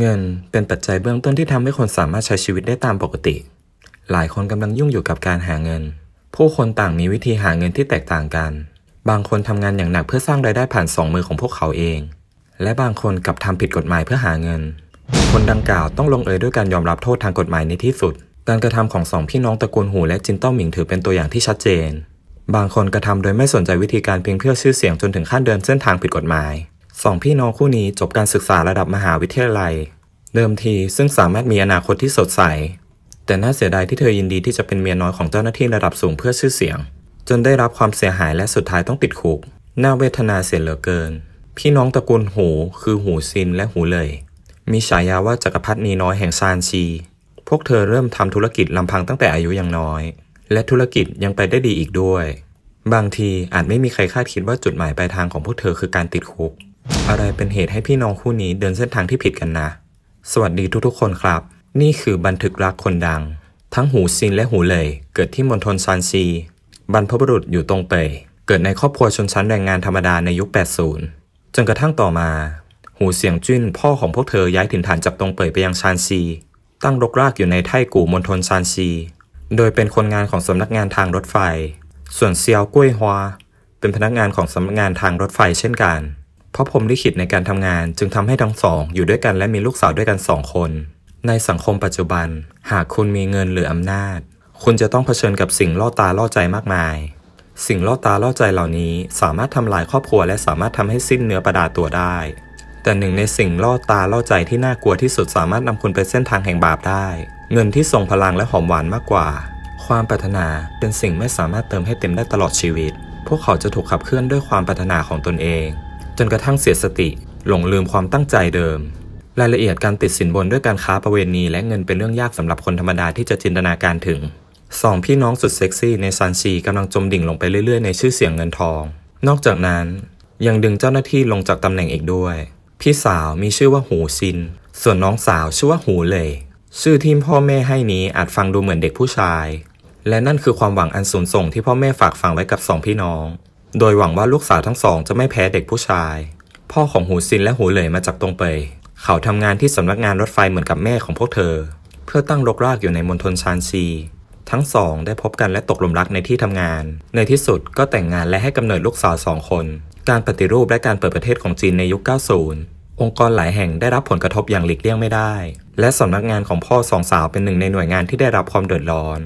เงินเป็นปัจจัยเบื้องต้นที่ทำให้คนสามารถใช้ชีวิตได้ตามปกติ หลายคนกำลังยุ่งอยู่กับการหาเงิน ผู้คนต่างมีวิธีหาเงินที่แตกต่างกัน บางคนทำงานอย่างหนักเพื่อสร้างรายได้ผ่านสองมือของพวกเขาเอง และบางคนกลับทำผิดกฎหมายเพื่อหาเงิน คนดังกล่าวต้องลงเอยด้วยการยอมรับโทษทางกฎหมายในที่สุด การกระทำของสองพี่น้องตระกูลหูและจินต้อหมิงถือเป็นตัวอย่างที่ชัดเจน บางคนกระทำโดยไม่สนใจวิธีการเพียงเพื่อชื่อเสียงจนถึงขั้นเดินเส้นทางผิดกฎหมายสองพี่น้องคู่นี้จบการศึกษาระดับมหาวิทยาลัยเดิมทีซึ่งสามารถมีอนาคตที่สดใสแต่น่าเสียดายที่เธอยินดีที่จะเป็นเมียน้อยของเจ้าหน้าที่ระดับสูงเพื่อชื่อเสียง จนได้รับความเสียหายและสุดท้ายต้องติดคุกน่าเวทนาเสียเหลือเกิน พี่น้องตระกูลหูคือหูซินและหูเลย มีฉายาว่าจักรพรรดินีน้อยแห่งซานชีพวกเธอเริ่มทำธุรกิจลำพังตั้งแต่อายุยังน้อย และธุรกิจยังไปได้ดีอีกด้วย บางทีอาจไม่มีใครคาดคิดว่าจุดหมายปลายทางของพวกเธอคือการติดคุกอะไรเป็นเหตุให้พี่น้องคู่นี้เดินเส้นทางที่ผิดกันนะ สวัสดีทุกๆคนครับ นี่คือบันทึกรักคนดัง ทั้งหูซินและหูเลยเกิดที่มณฑลซานซีบรรพบุรุษอยู่ตรงเปยเกิดในครอบครัวชนชั้นแรงงานธรรมดาในยุค 80 จนกระทั่งต่อมาหูเสียงจิ้น พ่อของพวกเธอย้ายถิ่นฐานจากตรงเปยไปยังซานซี ตั้งรกรากอยู่ในไท่กู่มณฑลซานซี โดยเป็นคนงานของสำนักงานทางรถไฟ ส่วนเซียวกุ้ยฮวาเป็นพนักงานของสำนักงานทางรถไฟเช่นกันเพราะผมลิขิตในการทำงานจึงทำให้ทั้งสองอยู่ด้วยกันและมีลูกสาวด้วยกันสองคน ในสังคมปัจจุบัน หากคุณมีเงินหรืออำนาจ คุณจะต้องเผชิญกับสิ่งล่อตาล่อใจมากมาย สิ่งล่อตาล่อใจเหล่านี้สามารถทำลายครอบครัวและสามารถทำให้สิ้นเนื้อประดาตัวได้ แต่หนึ่งในสิ่งล่อตาล่อใจที่น่ากลัวที่สุดสามารถนำคุณไปเส้นทางแห่งบาปได้ เงินที่ทรงพลังและหอมหวานมากกว่า ความปรารถนาเป็นสิ่งไม่สามารถเติมให้เต็มได้ตลอดชีวิต พวกเขาจะถูกขับเคลื่อนด้วยความปรารถนาของตนเองจนกระทั่งเสียสติ หลงลืมความตั้งใจเดิม รายละเอียดการติดสินบนด้วยการค้าประเวณีและเงินเป็นเรื่องยากสำหรับคนธรรมดาที่จะจินตนาการถึง สองพี่น้องสุดเซ็กซี่ในซานชีกำลังจมดิ่งลงไปเรื่อยๆ ในชื่อเสียงเงินทอง นอกจากนั้นยังดึงเจ้าหน้าที่ลงจากตำแหน่งอีกด้วย พี่สาวมีชื่อว่าหูซิน ส่วนน้องสาวชื่อว่าหูเลย ชื่อที่พ่อแม่ให้นี้อาจฟังดูเหมือนเด็กผู้ชาย และนั่นคือความหวังอันสูงส่งที่พ่อแม่ฝากฝังไว้กับสองพี่น้องโดยหวังว่าลูกสาวทั้งสองจะไม่แพ้เด็กผู้ชาย พ่อของหูซินและหูเหลยมาจากตรงเปยเขาทำงานที่สำนักงานรถไฟเหมือนกับแม่ของพวกเธอ เพื่อตั้งรกรากอยู่ในมณฑลชานซี ทั้งสองได้พบกันและตกหลุมรักในที่ทำงาน ในที่สุดก็แต่งงานและให้กำเนิดลูกสาวสองคน การปฏิรูปและการเปิดประเทศของจีนในยุค 90 องค์กรหลายแห่งได้รับผลกระทบอย่างหลีกเลี่ยงไม่ได้ และสำนักงานของพ่อสองสาวเป็นหนึ่งในหน่วยงานที่ได้รับความเดือดร้อน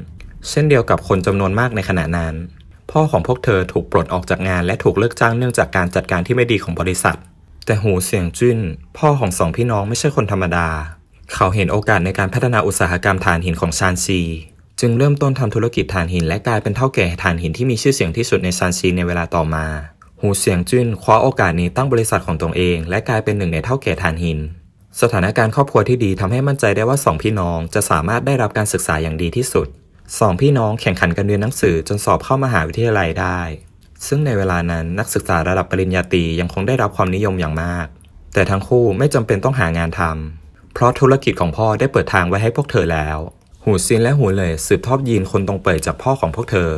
เช่นเดียวกับคนจำนวนมากในขณะนั้นพ่อของพวกเธอถูกปลดออกจากงานและถูกเลิกจ้างเนื่องจากการจัดการที่ไม่ดีของบริษัท แต่หูเสียงจุ้น พ่อของสองพี่น้องไม่ใช่คนธรรมดา เขาเห็นโอกาสในการพัฒนาอุตสาหกรรมถ่านหินของชานซีจึงเริ่มต้นทำธุรกิจถ่านหินและกลายเป็นเท่าแก่ถ่านหินที่มีชื่อเสียงที่สุดในชานซีในเวลาต่อมา หูเสียงจุ้นคว้าโอกาสนี้ตั้งบริษัทของตนเองและกลายเป็นหนึ่งในเท่าแก่ถ่านหิน สถานการณ์ครอบครัวที่ดีทำให้มั่นใจได้ว่าสองพี่น้องจะสามารถได้รับการศึกษาอย่างดีที่สุดสองพี่น้องแข่งขันกันเรียนหนังสือจนสอบเข้ามหาวิทยาลัยได้ ซึ่งในเวลานั้นนักศึกษาระดับปริญญาตรียังคงได้รับความนิยมอย่างมาก แต่ทั้งคู่ไม่จำเป็นต้องหางานทำ เพราะธุรกิจของพ่อได้เปิดทางไว้ให้พวกเธอแล้ว หูซินและหูเลยสืบทอดยีนคนตรงเปิดจากพ่อของพวกเธอ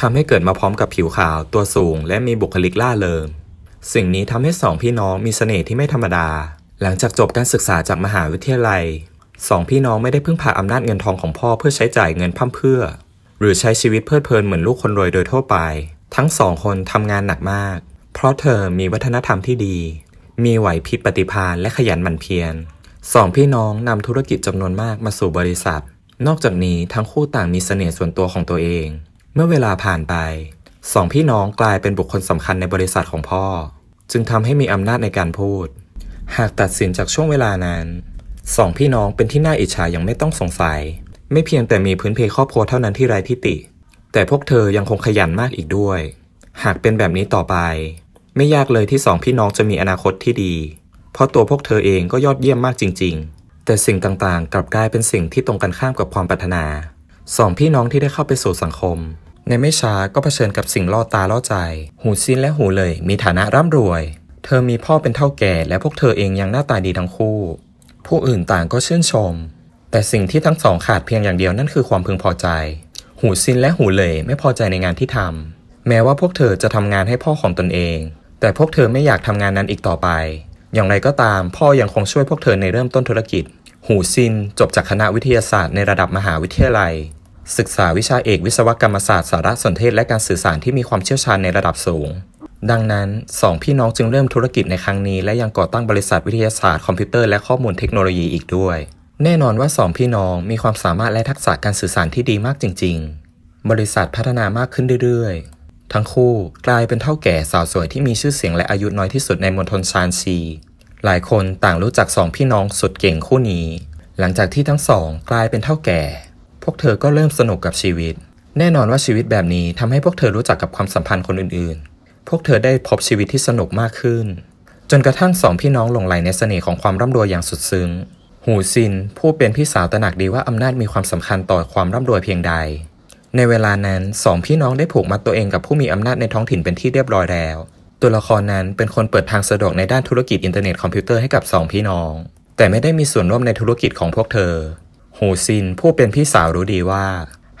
ทำให้เกิดมาพร้อมกับผิวขาวตัวสูง และมีบุคลิกล่าเริงสิ่งนี้ทำให้สอง พี่น้องมีเสน่ห์ที่ไม่ธรรมดา หลังจากจบการศึกษาจากมหาวิทยาลัยสองพี่น้องไม่ได้พึ่งพาอำนาจเงินทองของพ่อเพื่อใช้จ่ายเงินพั่มเพื่อหรือใช้ชีวิตเพลิดเพลินเหมือนลูกคนรวยโดยทั่วไป ทั้งสองคนทำงานหนักมาก เพราะเธอมีวัฒนธรรมที่ดี มีไหวพริบปฏิภาณและขยันหมั่นเพียรสองพี่น้องนำธุรกิจจำนวนมากมาสู่บริษัท นอกจากนี้ทั้งคู่ต่างมีเสน่ห์ส่วนตัวของตัวเอง เมื่อเวลาผ่านไปสองพี่น้องกลายเป็นบุคคลสำคัญในบริษัทของพ่อจึงทำให้มีอำนาจในการพูด หากตัดสินจากช่วงเวลานั้นสองพี่น้องเป็นที่น่าอิจฉาอย่างไม่ต้องสงสัย ไม่เพียงแต่มีพื้นเพครอบครัวเท่านั้นที่ไร้ทิฏฐิแต่พวกเธอยังคงขยันมากอีกด้วย หากเป็นแบบนี้ต่อไป ไม่ยากเลยที่สองพี่น้องจะมีอนาคตที่ดี เพราะตัวพวกเธอเองก็ยอดเยี่ยมมากจริงๆ แต่สิ่งต่างๆ กลับกลายเป็นสิ่งที่ตรงกันข้ามกับความปรารถนา สองพี่น้องที่ได้เข้าไปสู่สังคม ในไม่ช้าก็เผชิญกับสิ่งล่อตาล่อใจ หูซีนและหูเลย มีฐานะร่ำรวย เธอมีพ่อเป็นเท่าแก่ และพวกเธอเองยังหน้าตาดีทั้งคู่ผู้อื่นต่างก็ชื่นชม แต่สิ่งที่ทั้งสองขาดเพียงอย่างเดียวนั่นคือความพึงพอใจ หูซินและหูเลยไม่พอใจในงานที่ทำ แม้ว่าพวกเธอจะทำงานให้พ่อของตนเอง แต่พวกเธอไม่อยากทำงานนั้นอีกต่อไป อย่างไรก็ตามพ่อยังคงช่วยพวกเธอในเริ่มต้นธุรกิจ หูซินจบจากคณะวิทยาศาสตร์ในระดับมหาวิทยาลัย ศึกษาวิชาเอกวิศวกรรมศาสตร์สารสนเทศและการสื่อสารที่มีความเชี่ยวชาญในระดับสูงดังนั้น 2 พี่น้องจึงเริ่มธุรกิจในครั้งนี้และยังก่อตั้งบริษัทวิทยาศาสตร์ คอมพิวเตอร์ และข้อมูลเทคโนโลยีอีกด้วย แน่นอนว่า2พี่น้องมีความสามารถและทักษะการสื่อสารที่ดีมากจริง ๆ บริษัทพัฒนามากขึ้นเรื่อยๆ ทั้งคู่กลายเป็นเท่าแก่สาวสวยที่มีชื่อเสียงและอายุน้อยที่สุดในมณฑลซานซี หลายคนต่างรู้จักสองพี่น้องสุดเก่งคู่นี้ หลังจากที่ทั้งสองกลายเป็นเท่าแก่ พวกเธอก็เริ่มสนุกกับชีวิต แน่นอนว่าชีวิตแบบนี้ทำให้พวกเธอรู้จักกับความสัมพันธ์คนอื่นๆพวกเธอได้พบชีวิตที่สนุกมากขึ้น จนกระทั่งสองพี่น้องหลงใหลในเสน่ห์ของความร่ำรวยอย่างสุดซึ้งหูซินผู้เป็นพี่สาวตระหนักดีว่าอำนาจมีความสำคัญต่อความร่ำรวยเพียงใด ในเวลานั้นสองพี่น้องได้ผูกมัดตัวเองกับผู้มีอำนาจในท้องถิ่นเป็นที่เรียบร้อยแล้ว ตัวละครนั้นเป็นคนเปิดทางสะดวกในด้านธุรกิจอินเทอร์เน็ตคอมพิวเตอร์ให้กับสองพี่น้องแต่ไม่ได้มีส่วนร่วมในธุรกิจของพวกเธอ หูซินผู้เป็นพี่สาวรู้ดีว่า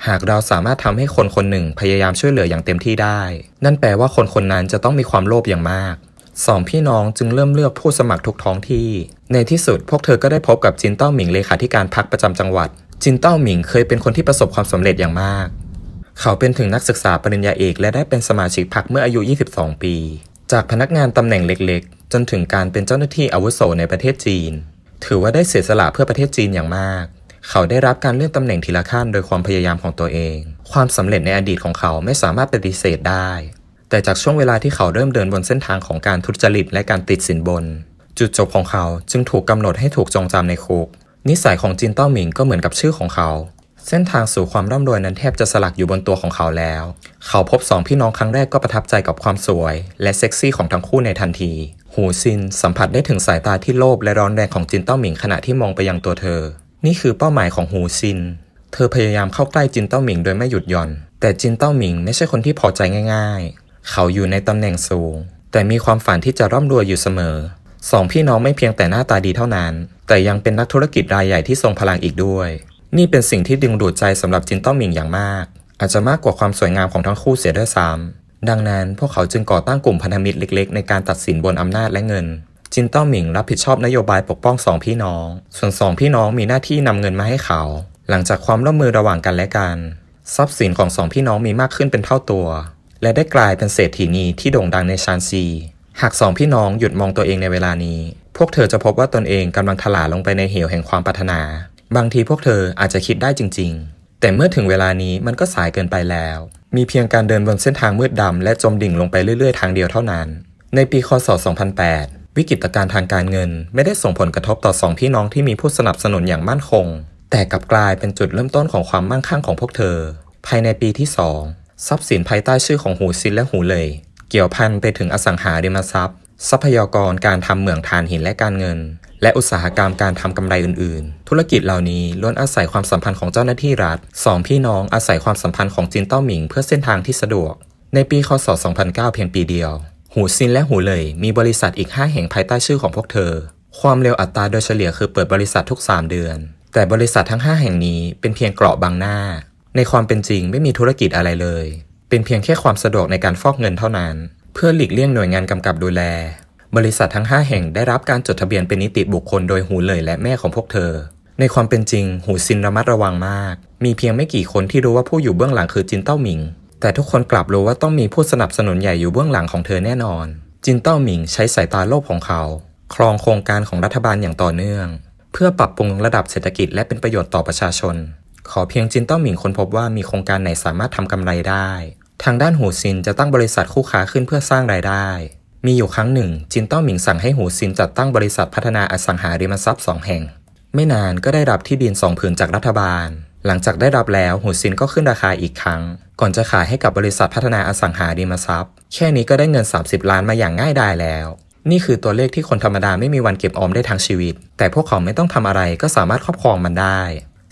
หากเราสามารถทำให้คนคนหนึ่งพยายามช่วยเหลืออย่างเต็มที่ได้ นั่นแปลว่าคนคนนั้นจะต้องมีความโลภอย่างมาก สองพี่น้องจึงเริ่มเลือกผู้สมัครทุกท้องที่ ในที่สุด พวกเธอก็ได้พบกับจินเต้าหมิงเลขาธิการพรรคประจำจังหวัด จินเต้าหมิงเคยเป็นคนที่ประสบความสำเร็จอย่างมาก เขาเป็นถึงนักศึกษาปริญญาเอกและได้เป็นสมาชิกพรรคเมื่ออายุ 22 ปี จากพนักงานตำแหน่งเล็กๆ จนถึงการเป็นเจ้าหน้าที่อาวุโสในประเทศจีน ถือว่าได้เสียสละเพื่อประเทศจีนอย่างมากเขาได้รับการเลื่อนตำแหน่งทีละขั้นโดยความพยายามของตัวเอง ความสำเร็จในอดีตของเขาไม่สามารถปฏิเสธได้ แต่จากช่วงเวลาที่เขาเริ่มเดินบนเส้นทางของการทุจริตและการติดสินบน จุดจบของเขาจึงถูกกำหนดให้ถูกจองจำในคุก นิสัยของจินเต้าหมิงก็เหมือนกับชื่อของเขา เส้นทางสู่ความร่ำรวยนั้นแทบจะสลักอยู่บนตัวของเขาแล้ว เขาพบสองพี่น้องครั้งแรกก็ประทับใจกับความสวยและเซ็กซี่ของทั้งคู่ในทันที หูซินสัมผัสได้ถึงสายตาที่โลภและร้อนแรงของจินเต้าหมิงขณะที่มองไปยังตัวเธอนี่คือเป้าหมายของหูซิน เธอพยายามเข้าใกล้จินเต้าหมิงโดยไม่หยุดหย่อน แต่จินเต้าหมิงไม่ใช่คนที่พอใจง่ายๆ เขาอยู่ในตำแหน่งสูง แต่มีความฝันที่จะร่ำรวยอยู่เสมอ สองพี่น้องไม่เพียงแต่หน้าตาดีเท่านั้น แต่ยังเป็นนักธุรกิจรายใหญ่ที่ทรงพลังอีกด้วย นี่เป็นสิ่งที่ดึงดูดใจสำหรับจินเต้าหมิงอย่างมาก อาจจะมากกว่าความสวยงามของทั้งคู่เสียด้วยซ้ำ ดังนั้นพวกเขาจึงก่อตั้งกลุ่มพันธมิตรเล็ก ๆ ในการตัดสินบนอำนาจและเงินจินต้าหมิงรับผิดชอบนโยบายปกป้องสองพี่น้อง ส่วนสองพี่น้องมีหน้าที่นำเงินมาให้เขา หลังจากความร่วมมือระหว่างกันและกัน ทรัพย์สินของสองพี่น้องมีมากขึ้นเป็นเท่าตัว และได้กลายเป็นเศรษฐีนีที่โด่งดังในชานซีหากสองพี่น้องหยุดมองตัวเองในเวลานี้ พวกเธอจะพบว่าตนเองกำลังถลาลงไปในเหวแห่งความปรารถนา บางทีพวกเธออาจจะคิดได้จริง ๆ แต่เมื่อถึงเวลานี้มันก็สายเกินไปแล้ว มีเพียงการเดินบนเส้นทางมืดดำและจมดิ่งลงไปเรื่อยๆ ทางเดียวเท่านั้น ในปีคศ 2008วิกฤตการณ์ทางการเงินไม่ได้ส่งผลกระทบต่อสองพี่น้องที่มีผู้สนับสนุนอย่างมั่นคง แต่กลับกลายเป็นจุดเริ่มต้นของความมั่งคั่งของพวกเธอ ภายในปีที่2ทรัพย์สินภายใต้ชื่อของหูซินและหูเลยเกี่ยวพันไปถึงอสังหาริมทรัพย์ ทรัพยากรการทำเหมืองถ่านหินและการเงิน และอุตสาหกรรมการทำกำไรอื่นๆ ธุรกิจเหล่านี้ล้วนอาศัยความสัมพันธ์ของเจ้าหน้าที่รัฐสองพี่น้องอาศัยความสัมพันธ์ของจินเต้าหมิงเพื่อเส้นทางที่สะดวก ในปีคศ2009 เพียงปีเดียวหูซินและหูเลยมีบริษัทอีก 5 แห่งภายใต้ชื่อของพวกเธอ ความเร็วอัตราโดยเฉลี่ยคือเปิดบริษัททุก 3เดือน แต่บริษัททั้ง 5 แห่งนี้เป็นเพียงเกราะบางหน้า ในความเป็นจริงไม่มีธุรกิจอะไรเลย เป็นเพียงแค่ความสะดวกในการฟอกเงินเท่านั้น เพื่อหลีกเลี่ยงหน่วยงานกำกับดูแล บริษัททั้ง5แห่งได้รับการจดทะเบียนเป็นนิติบุคคลโดยหูเลยและแม่ของพวกเธอในความเป็นจริง หูซินระมัดระวังมาก มีเพียงไม่กี่คนที่รู้ว่าผู้อยู่เบื้องหลังคือจินเต้าหมิงแต่ทุกคนกลับรู้ว่าต้องมีผู้สนับสนุนใหญ่อยู่เบื้องหลังของเธอแน่นอน จินเต้าหมิงใช้สายตาโลภของเขาครองโครงการของรัฐบาลอย่างต่อเนื่อง เพื่อปรับปรุงระดับเศรษฐกิจและเป็นประโยชน์ต่อประชาชน ขอเพียงจินเต้าหมิงค้นพบว่ามีโครงการไหนสามารถทำกำไรได้ ทางด้านหูซินจะตั้งบริษัทคู่ค้าขึ้นเพื่อสร้างรายได้ มีอยู่ครั้งหนึ่ง จินเต้าหมิงสั่งให้หูซินจัดตั้งบริษัทพัฒนาอสังหาริมทรัพย์สองแห่ง ไม่นานก็ได้รับที่ดินสองผืนจากรัฐบาลหลังจากได้รับแล้วหูซินก็ขึ้นราคาอีกครั้ง ก่อนจะขายให้กับบริษัทพัฒนาอสังหาริมทรัพย์ แค่นี้ก็ได้เงิน 30 ล้านมาอย่างง่ายดายแล้ว นี่คือตัวเลขที่คนธรรมดาไม่มีวันเก็บออมได้ทั้งชีวิต แต่พวกเขาไม่ต้องทำอะไรก็สามารถครอบครองมันได้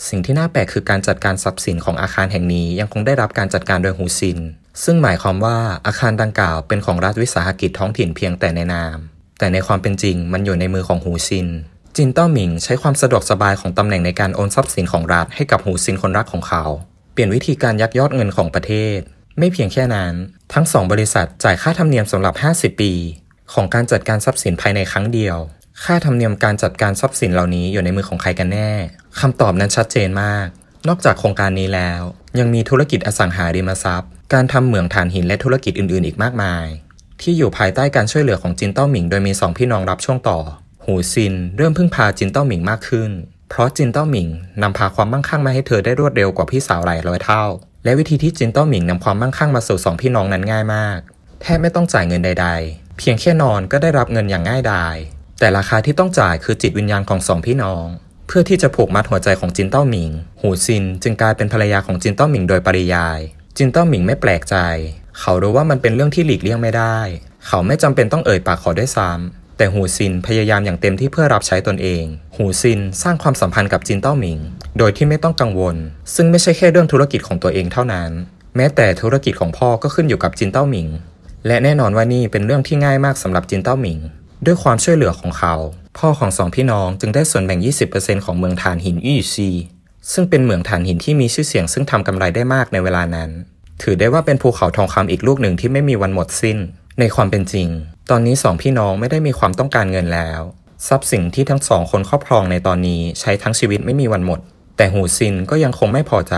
สิ่งที่น่าแปลกคือการจัดการทรัพย์สินของอาคารแห่งนี้ยังคงได้รับการจัดการโดยหูซินซึ่งหมายความว่าอาคารดังกล่าวเป็นของรัฐวิสาหกิจท้องถิ่นเพียงแต่ในนาม แต่ในความเป็นจริงมันอยู่ในมือของหูซินจินเต้าหมิงใช้ความสะดวกสบายของตำแหน่งในการโอนทรัพย์สินของรัฐให้กับหูซินคนรักของเขา เปลี่ยนวิธีการยักยอดเงินของประเทศ ไม่เพียงแค่นั้น ทั้งสองบริษัทจ่ายค่าธรรมเนียมสำหรับ 50 ปี ของการจัดการทรัพย์สินภายในครั้งเดียว ค่าธรรมเนียมการจัดการทรัพย์สินเหล่านี้อยู่ในมือของใครกันแน่ คำตอบนั้นชัดเจนมาก นอกจากโครงการนี้แล้ว ยังมีธุรกิจอสังหาริมทรัพย์ การทำเหมืองถ่านหินและธุรกิจอื่นๆอีกมากมาย ที่อยู่ภายใต้การช่วยเหลือของจินเต้าหมิงโดยมีสองพี่น้องรับช่วงต่อหูซิน เริ่มพึ่งพาจินเต้าหมิงมากขึ้น เพราะจินเต้าหมิงนำพาความมั่งคั่งมาให้เธอได้รวดเร็วกว่าพี่สาวหลายร้อยเท่า และวิธีที่จินเต้าหมิงนำความมั่งคั่งมาสู่สองพี่น้องนั้นง่ายมากแทบไม่ต้องจ่ายเงินใด ๆ เพียงแค่นอนก็ได้รับเงินอย่างง่ายดายแต่ราคาที่ต้องจ่ายคือจิตวิญญาณของสองพี่น้อง เพื่อที่จะผูกมัดหัวใจของจินเต้าหมิงหูซินจึงกลายเป็นภรรยาของจินเต้าหมิงโดยปริยาย จินเต้าหมิงไม่แปลกใจ เขารู้ว่ามันเป็นเรื่องที่หลีกเลี่ยงไม่ได้ เขาไม่จำเป็นต้องเอ่ยปากขอด้วยซ้ำแต่หูซินพยายามอย่างเต็มที่เพื่อรับใช้ตนเอง หูซินสร้างความสัมพันธ์กับจินเต้าหมิง โดยที่ไม่ต้องกังวล ซึ่งไม่ใช่แค่เรื่องธุรกิจของตัวเองเท่านั้น แม้แต่ธุรกิจของพ่อก็ขึ้นอยู่กับจินเต้าหมิง และแน่นอนว่านี่เป็นเรื่องที่ง่ายมากสำหรับจินเต้าหมิง ด้วยความช่วยเหลือของเขา พ่อของสองพี่น้องจึงได้ส่วนแบ่ง 20%ของเมืองฐานหินอี้ซีซึ่งเป็นเหมืองฐานหินที่มีชื่อเสียงซึ่งทำกำไรได้มากในเวลานั้น ถือได้ว่าเป็นภูเขาทองคำอีกลูกหนึ่งที่ไม่มีวันหมดสิ้นในความเป็นจริง ตอนนี้สองพี่น้องไม่ได้มีความต้องการเงินแล้วทรัพย์สินที่ทั้งสองคนครอบครองในตอนนี้ใช้ทั้งชีวิตไม่มีวันหมด แต่หูซินก็ยังคงไม่พอใจ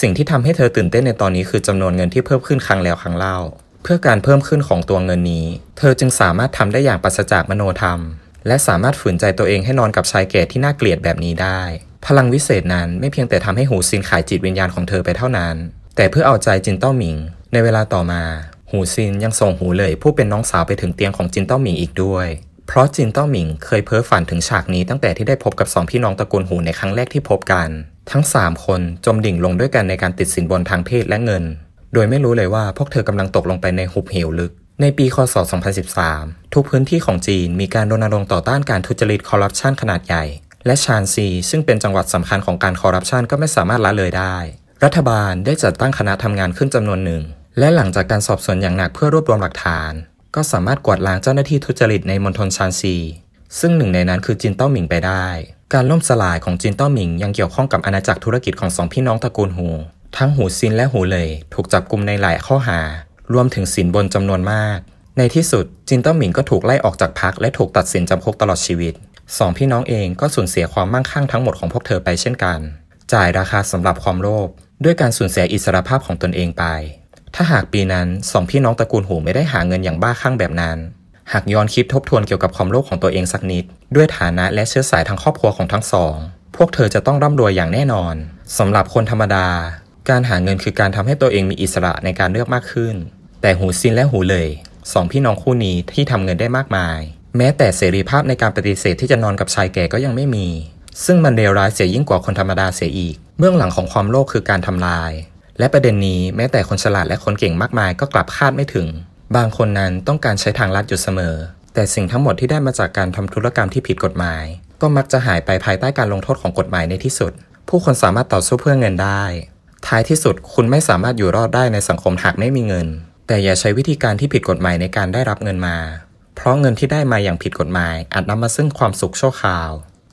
สิ่งที่ทำให้เธอตื่นเต้นในตอนนี้คือจำนวนเงินที่เพิ่มขึ้นครั้งแล้วครั้งเล่า เพื่อการเพิ่มขึ้นของตัวเงินนี้ เธอจึงสามารถทำได้อย่างปราศจากมโนธรรม และสามารถฝืนใจตัวเองให้นอนกับชายแก่ที่น่าเกลียดแบบนี้ได้ พลังวิเศษนั้นไม่เพียงแต่ทำให้หูซินขายจิตวิญญาณของเธอไปเท่านั้น แต่เพื่อเอาใจจินต้าหมิง ในเวลาต่อมาหูซินยังส่งหูเหลยผู้เป็นน้องสาวไปถึงเตียงของจินเต้าหมิงอีกด้วย เพราะจินเต้าหมิงเคยเพ้อฝันถึงฉากนี้ตั้งแต่ที่ได้พบกับสองพี่น้องตระกูลหูในครั้งแรกที่พบกัน ทั้ง 3 คนจมดิ่งลงด้วยกันในการติดสินบนทางเพศและเงิน โดยไม่รู้เลยว่าพวกเธอกำลังตกลงไปในหุบเหวลึก ในปีคศ2013 ทุกพื้นที่ของจีนมีการรณรงค์ต่อต้านการทุจริตคอร์รัปชันขนาดใหญ่ และชานซีซึ่งเป็นจังหวัดสำคัญของการคอร์รัปชันก็ไม่สามารถละเลยได้ รัฐบาลได้จัดตั้งคณะทำงานขึ้นจำนวนหนึ่งและหลังจากการสอบสวนอย่างหนักเพื่อรวบรวมหลักฐาน ก็สามารถกวาดล้างเจ้าหน้าที่ทุจริตในมณฑลชานซี ซึ่งหนึ่งในนั้นคือจินเต้าหมิงไปได้ การล่มสลายของจินเต้าหมิง ยังเกี่ยวข้องกับอาณาจักรธุรกิจของสองพี่น้องตระกูลหู ทั้งหูซินและหูเลย ถูกจับกลุมในหลายข้อหา รวมถึงสินบนจำนวนมาก ในที่สุด จินเต้าหมิงก็ถูกไล่ออกจากพรรคและถูกตัดสินจำคุกตลอดชีวิตสองพี่น้องเองก็สูญเสียความมั่งคั่งทั้งหมดของพวกเธอไปเช่นกัน จ่ายราคาสำหรับความโลภด้วยการสูญเสียอิสรภาพของตนเองไปถ้าหากปีนั้นสองพี่น้องตระกูลหูไม่ได้หาเงินอย่างบ้าคลั่งแบบนั้น หากย้อนคิดทบทวนเกี่ยวกับความโลภของตัวเองสักนิด ด้วยฐานะและเชื้อสายทางครอบครัวของทั้งสอง พวกเธอจะต้องร่ำรวยอย่างแน่นอน สำหรับคนธรรมดาการหาเงินคือการทำให้ตัวเองมีอิสระในการเลือกมากขึ้น แต่หูซินและหูเลยสอง พี่น้องคู่นี้ที่ทำเงินได้มากมาย แม้แต่เสรีภาพในการปฏิเสธที่จะนอนกับชายแก่ก็ยังไม่มี ซึ่งมันเลวร้ายเสียยิ่งกว่าคนธรรมดาเสียอีกเบื้องหลังของความโลภคือการทำลายและประเด็นนี้แม้แต่คนฉลาดและคนเก่งมากมายก็กลับคาดไม่ถึง บางคนนั้นต้องการใช้ทางลัดอยู่เสมอ แต่สิ่งทั้งหมดที่ได้มาจากการทำธุรกรรมที่ผิดกฎหมาย ก็มักจะหายไปภายใต้การลงโทษของกฎหมายในที่สุด ผู้คนสามารถต่อสู้เพื่อเงินได้ ท้ายที่สุดคุณไม่สามารถอยู่รอดได้ในสังคมหากไม่มีเงิน แต่อย่าใช้วิธีการที่ผิดกฎหมายในการได้รับเงินมา เพราะเงินที่ได้มาอย่างผิดกฎหมายอาจนำมาซึ่งความสุขชั่วคราว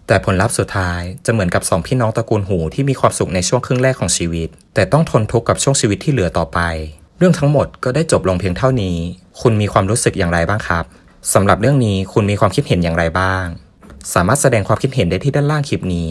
แต่ผลลัพธ์สุดท้ายจะเหมือนกับสองพี่น้องตระกูลหูที่มีความสุขในช่วงครึ่งแรกของชีวิต แต่ต้องทนทุกข์กับช่วงชีวิตที่เหลือต่อไป เรื่องทั้งหมดก็ได้จบลงเพียงเท่านี้ คุณมีความรู้สึกอย่างไรบ้างครับ สำหรับเรื่องนี้คุณมีความคิดเห็นอย่างไรบ้าง สามารถแสดงความคิดเห็นได้ที่ด้านล่างคลิปนี้